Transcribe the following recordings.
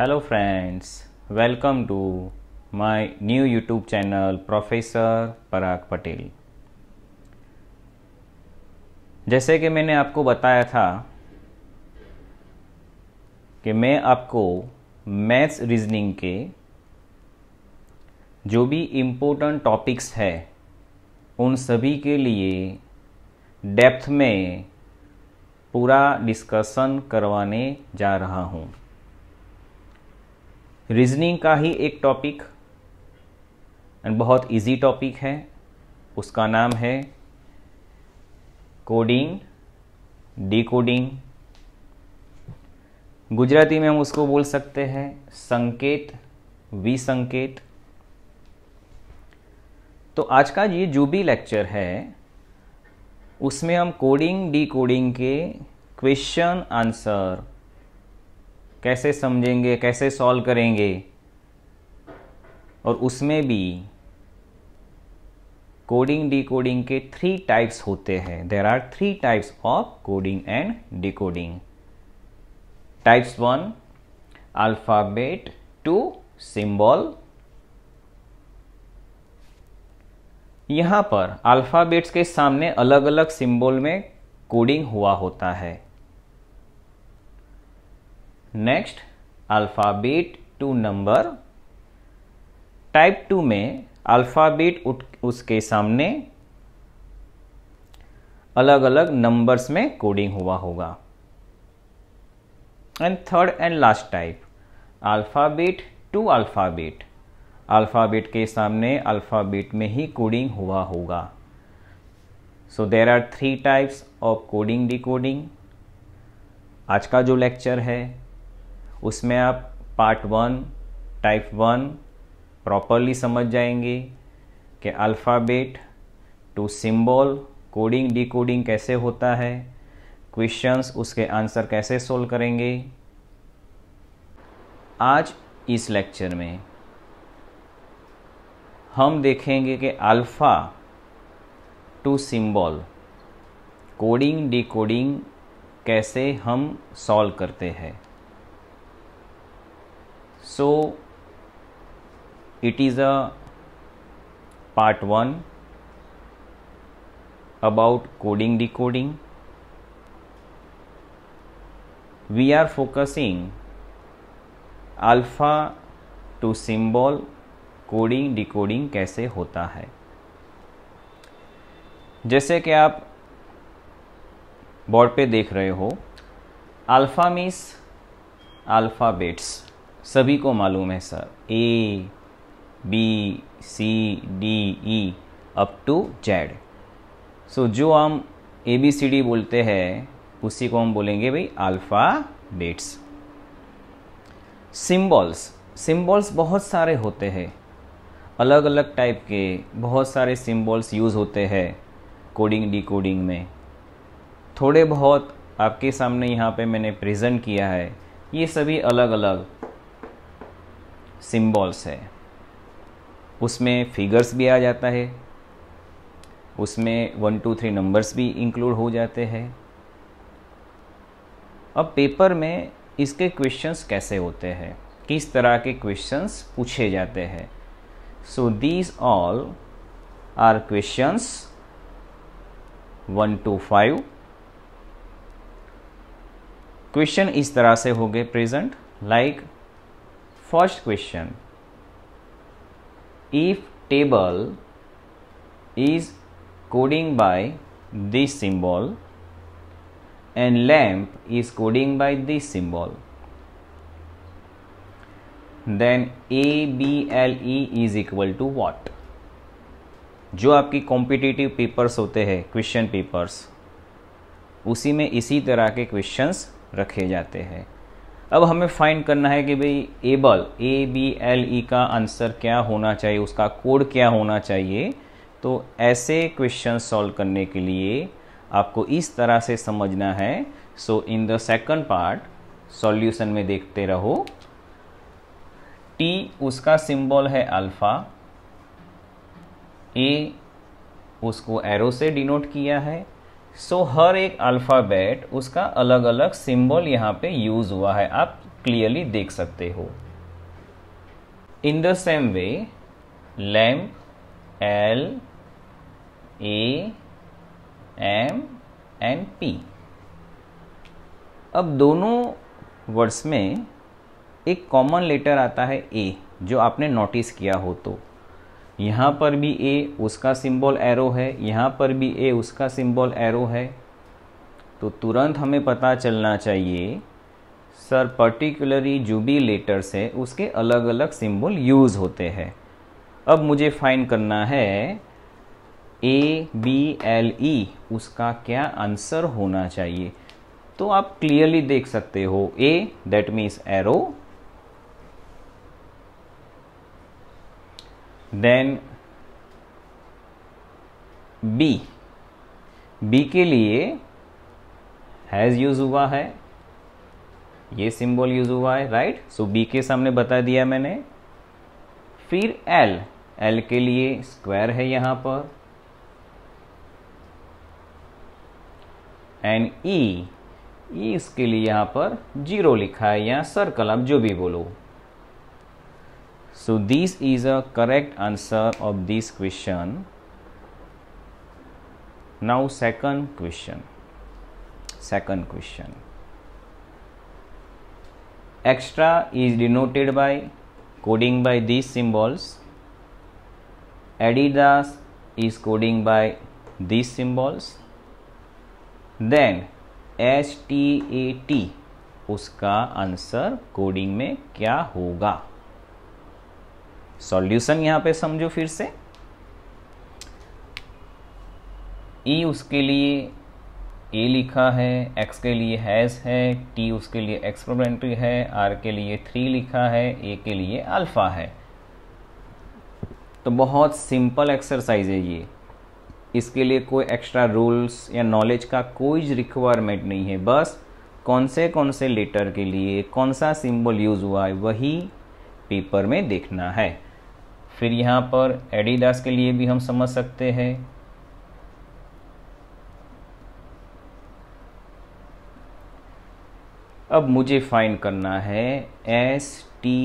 Hello friends welcome to my new YouTube channel professor Parag Patel जैसे कि मैंने आपको बताया था कि मैं आपको मैथ्स रीजनिंग के जो भी इम्पोर्टेंट टॉपिक्स है उन सभी के लिए डेप्थ में पूरा डिस्कशन करवाने जा रहा हूँ रीजनिंग का ही एक टॉपिक एंड बहुत इजी टॉपिक है उसका नाम है कोडिंग डिकोडिंग गुजराती में हम उसको बोल सकते हैं संकेत विसंकेत तो आज का ये जो भी लेक्चर है उसमें हम कोडिंग डिकोडिंग के क्वेश्चन आंसर कैसे समझेंगे कैसे सॉल्व करेंगे और उसमें भी कोडिंग डिकोडिंग के थ्री टाइप्स होते हैं there are three types of coding and decoding types one alphabet to symbol यहां पर अल्फ़ाबेट्स के सामने अलग अलग सिंबल में कोडिंग हुआ होता है next alphabet to number type two में अल्फ़ाबेट उसके सामने अलग अलग नंबर्स में कोडिंग हुआ होगा and third and last type alphabet to alphabet alphabet के सामने अल्फ़ाबेट में ही कोडिंग हुआ होगा so there are three types of coding decoding आज का जो लेक्चर है उसमें आप part one type one properly समझ जाएंगे कि alphabet to symbol coding decoding कैसे होता है क्वेश्चंस उसके आंसर कैसे सोल्व करेंगे आज इस लेक्चर में हम देखेंगे कि alpha to symbol coding decoding कैसे हम सॉल्व करते हैं so it is a part 1 about coding decoding we are focusing alpha to symbol coding decoding कैसे होता है जैसे कि आप बोर्ड पे देख रहे हो अल्फ़ा मीस अल्फ़ाबेट्स सभी को मालूम है sir A B C D E up to Z so जो हम ए बी सी डी बोलते हैं उसी को हम बोलेंगे भाई अल्फ़ा बेट्स सिम्बॉल्स सिम्बॉल्स बहुत सारे होते हैं अलग अलग टाइप के बहुत सारे सिम्बॉल्स यूज़ होते हैं कोडिंग डिकोडिंग में थोड़े बहुत आपके सामने यहाँ पे मैंने प्रेजेंट किया है ये सभी अलग अलग सिंबल्स है उसमें फिगर्स भी आ जाता है उसमें वन टू थ्री नंबर्स भी इंक्लूड हो जाते हैं अब पेपर में इसके क्वेश्चंस कैसे होते हैं किस तरह के क्वेश्चंस पूछे जाते हैं so these all are questions one two five question इस तरह से हो गए present like first question if table is coding by this symbol and lamp is coding by this symbol then a b l e is equal to what जो आपकी competitive papers होते हैं question papers उसी में इसी तरह के questions रखे जाते हैं अब हमें फाइंड करना है कि भाई able A B L E का आंसर क्या होना चाहिए उसका कोड क्या होना चाहिए तो ऐसे क्वेश्चन सॉल्व करने के लिए आपको इस तरह से समझना है so in the second part solution में देखते रहो टी उसका सिंबल है अल्फ़ा ए उसको एरो से डिनोट किया है सो so, हर एक अल्फ़ाबेट उसका अलग अलग सिंबल यहाँ पे यूज़ हुआ है आप क्लियरली देख सकते हो in the same way lamp L A M and P अब दोनों वर्ड्स में एक कॉमन लेटर आता है ए जो आपने नोटिस किया हो तो यहाँ पर भी ए उसका सिंबल एरो है यहाँ पर भी ए उसका सिंबल एरो है तो तुरंत हमें पता चलना चाहिए सर पर्टिकुलरली जो भी लेटर्स है उसके अलग अलग सिंबल यूज़ होते हैं अब मुझे फाइन करना है ए बी एल ई उसका क्या आंसर होना चाहिए तो आप क्लियरली देख सकते हो A that means arrow then B B के लिए हैज़ यूज़ हुआ है ये सिंबल यूज़ हुआ है राइट सो बी के सामने बता दिया मैंने फिर एल एल के लिए स्क्वायर है यहां पर एंड ई e, e इसके लिए यहां पर जीरो लिखा है या सर्कल आप जो भी बोलो So this is a correct answer of this question. Now second question. Second question. Extra is denoted by coding by these symbols. Adidas is coding by these symbols. Then H t a t uska answer coding mein kya hoga solution यहां पे समझो फिर से ई e उसके लिए ए लिखा है x के लिए हैज है टी उसके लिए एक्सप्रोमेंट्री है आर के लिए थ्री लिखा है ए के लिए अल्फ़ा है तो बहुत सिंपल एक्सरसाइज है ये इसके लिए कोई एक्स्ट्रा रूल्स या नॉलेज का कोई रिक्वायरमेंट नहीं है बस कौन से कौन से लेटर के लिए कौन सा सिंबल यूज़ हुआ है वही पेपर में देखना है फिर यहाँ पर एडिडास के लिए भी हम समझ सकते हैं अब मुझे फाइंड करना है एस टी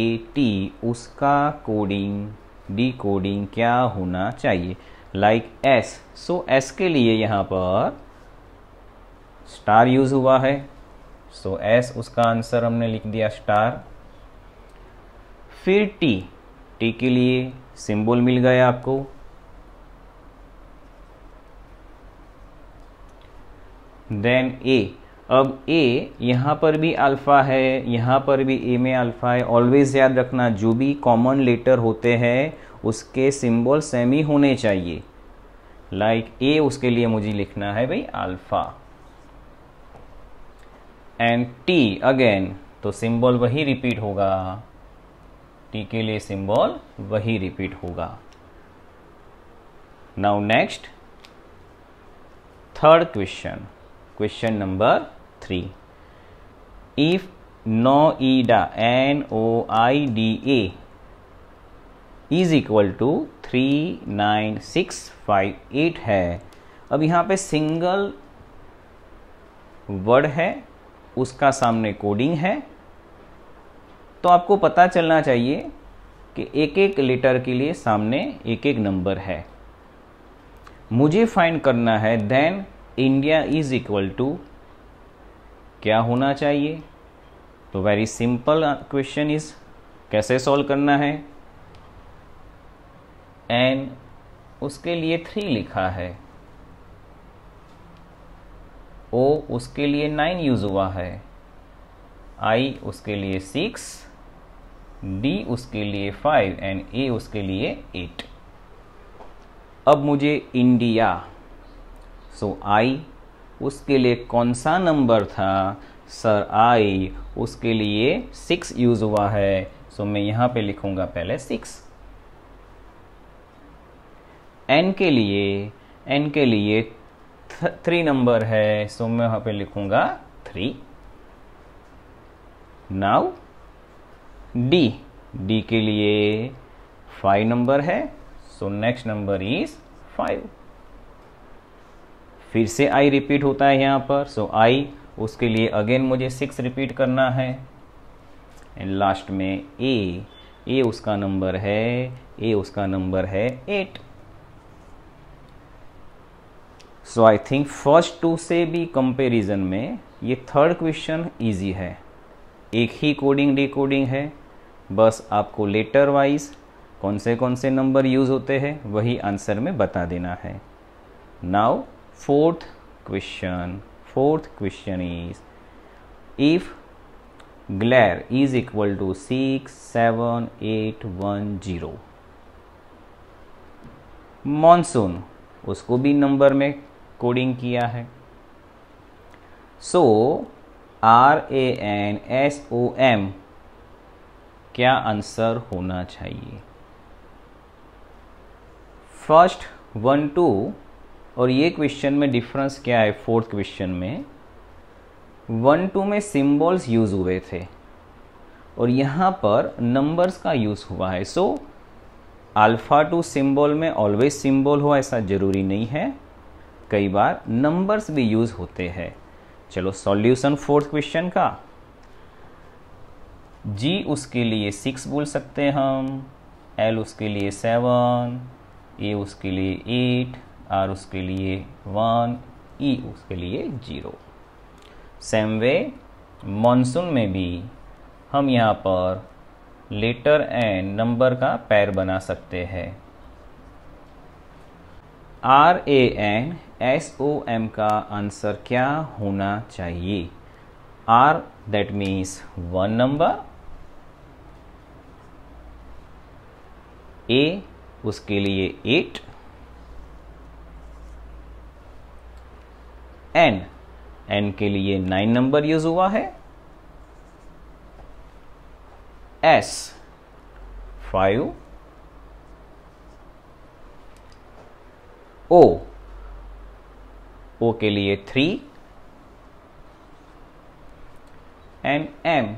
ए टी उसका कोडिंग डी कोडिंग क्या होना चाहिए लाइक एस सो एस के लिए यहाँ पर स्टार यूज हुआ है सो so, एस उसका आंसर हमने लिख दिया स्टार फिर टी टी के लिए सिंबल मिल गया आपको देन ए अब ए यहाँ पर भी अल्फ़ा है यहाँ पर भी ए में अल्फ़ा है ऑलवेज़ याद रखना जो भी कॉमन लेटर होते हैं उसके सिंबल सेम ही होने चाहिए लाइक like ए उसके लिए मुझे लिखना है भाई अल्फ़ा एंड टी अगेन तो सिंबल वही रिपीट होगा टी के लिए सिंबल वही रिपीट होगा now next third question question number three if Noida N O I D A is equal to three nine six five eight है अब यहाँ पे सिंगल वर्ड है उसका सामने कोडिंग है तो आपको पता चलना चाहिए कि एक एक लेटर के लिए सामने एक एक नंबर है मुझे फाइंड करना है then India is equal to क्या होना चाहिए तो वेरी सिंपल क्वेश्चन इज कैसे सॉल्व करना है एन उसके लिए थ्री लिखा है ओ उसके लिए नाइन यूज़ हुआ है आई उसके लिए सिक्स डी उसके लिए फाइव एंड ए उसके लिए एट अब मुझे इंडिया सो आई उसके लिए कौन सा नंबर था सर आई उसके लिए सिक्स यूज हुआ है सो मैं यहां पे लिखूंगा पहले सिक्स एन के लिए एन के लिए थ्री नंबर है सो मैं यहां पे लिखूंगा थ्री नाउ डी डी के लिए फाइव नंबर है so next number is five फिर से आई रिपीट होता है यहां पर सो so, आई उसके लिए अगेन मुझे सिक्स रिपीट करना है एंड लास्ट में ए ए उसका नंबर है ए उसका नंबर है eight so I think first two से भी कंपैरिजन में ये थर्ड क्वेश्चन इजी है एक ही कोडिंग डी है बस आपको लेटर वाइज कौन से कौन से नंबर यूज़ होते हैं वही आंसर में बता देना है now fourth question fourth question is if is equal to six seven eight one zero monsoon उसको भी नंबर में कोडिंग किया है so R A N S O M क्या आंसर होना चाहिए फर्स्ट वन टू और ये क्वेश्चन में डिफरेंस क्या है फोर्थ क्वेश्चन में वन टू में सिम्बॉल्स यूज़ हुए थे और यहाँ पर नंबर्स का यूज़ हुआ है सो अल्फ़ा टू सिम्बॉल में ऑलवेज सिम्बॉल हो ऐसा ज़रूरी नहीं है कई बार नंबर्स भी यूज़ होते हैं चलो सॉल्यूशन फोर्थ क्वेश्चन का जी उसके लिए सिक्स बोल सकते हैं हम एल उसके लिए सेवन ए उसके लिए एट आर उसके लिए वन ई e उसके लिए जीरो सेम वे मानसून में भी हम यहाँ पर लेटर एंड नंबर का पैर बना सकते हैं R A N S O M का आंसर क्या होना चाहिए R that means one number A उसके लिए एट एन एन के लिए नाइन नंबर यूज हुआ है एस फाइव ओ ओ के लिए three and M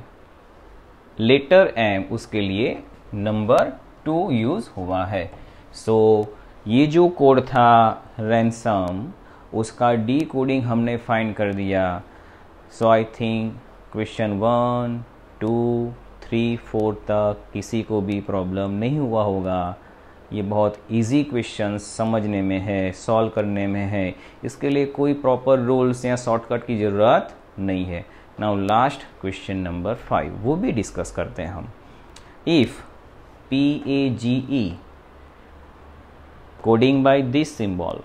letter M उसके लिए नंबर टू यूज़ हुआ है सो so, ये जो कोड था रैनसम उसका डी कोडिंग हमने फाइंड कर दिया so I think question one two three four तक किसी को भी प्रॉब्लम नहीं हुआ होगा ये बहुत इजी क्वेश्चन समझने में है सॉल्व करने में है इसके लिए कोई प्रॉपर रूल्स या शॉर्टकट की ज़रूरत नहीं है now last question number five वो भी डिस्कस करते हैं हम if PAGE coding by this symbol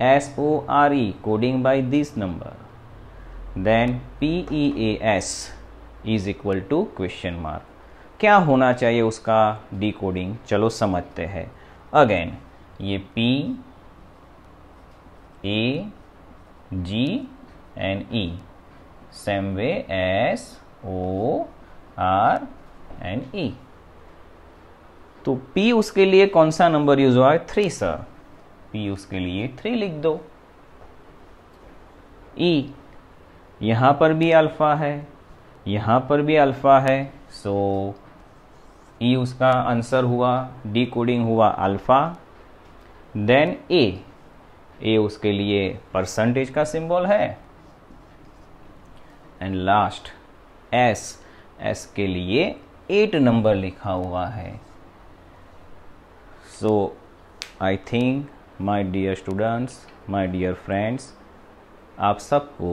SORE coding by this number then PEAS is equal to question mark क्या होना चाहिए उसका डिकोडिंग चलो समझते हैं अगेन ये P A G and E same way as O R and E तो P उसके लिए कौन सा नंबर यूज हुआ है थ्री सर P उसके लिए थ्री लिख दो E यहां पर भी अल्फा है यहां पर भी अल्फा है सो ई e उसका आंसर हुआ डी कोडिंग हुआ अल्फा देन ए A उसके लिए परसेंटेज का सिंबल है एंड लास्ट एस एस के लिए एट नंबर लिखा हुआ है so I think my dear students my dear friends आप सबको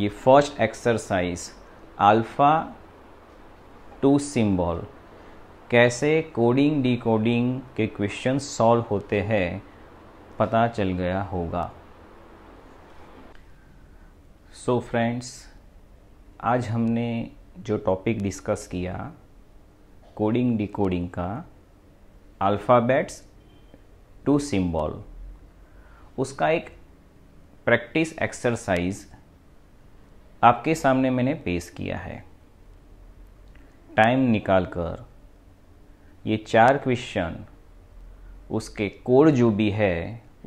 ये first exercise alpha to symbol कैसे कोडिंग डिकोडिंग के क्वेश्चन सॉल्व होते हैं पता चल गया होगा सो so फ्रेंड्स आज हमने जो टॉपिक डिस्कस किया कोडिंग डिकोडिंग का अल्फ़ाबेट्स टू सिंबल उसका एक प्रैक्टिस एक्सरसाइज आपके सामने मैंने पेश किया है टाइम निकाल कर ये चार क्वेश्चन उसके कोड जो भी है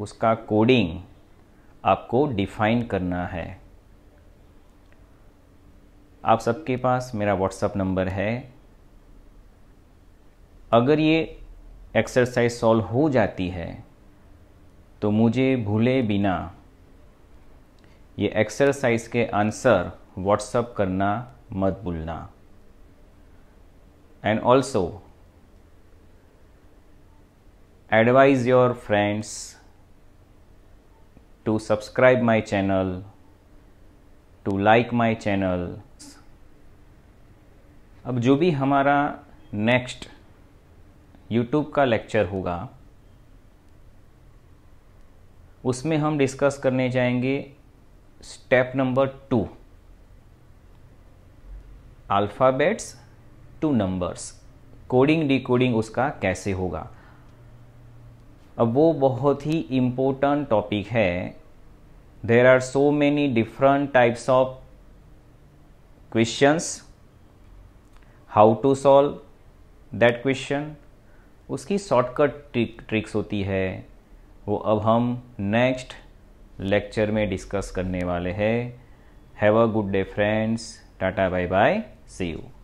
उसका कोडिंग आपको डिफाइन करना है आप सबके पास मेरा व्हाट्सएप नंबर है अगर ये एक्सरसाइज सॉल्व हो जाती है तो मुझे भूले बिना ये एक्सरसाइज के आंसर व्हाट्सअप करना मत भूलना and also advise your friends to subscribe my channel to like my channel अब जो भी हमारा नेक्स्ट यूट्यूब का लेक्चर होगा उसमें हम डिस्कस करने जाएंगे step number two alphabets to numbers coding D उसका कैसे होगा अब वो बहुत ही इम्पोर्टेंट टॉपिक है there are so many different types of questions how to solve that question उसकी शॉर्टकट ट्रिक ट्रिक्स होती है वो अब हम नेक्स्ट लेक्चर में डिस्कस करने वाले हैं have a good day friends tata bye bye see you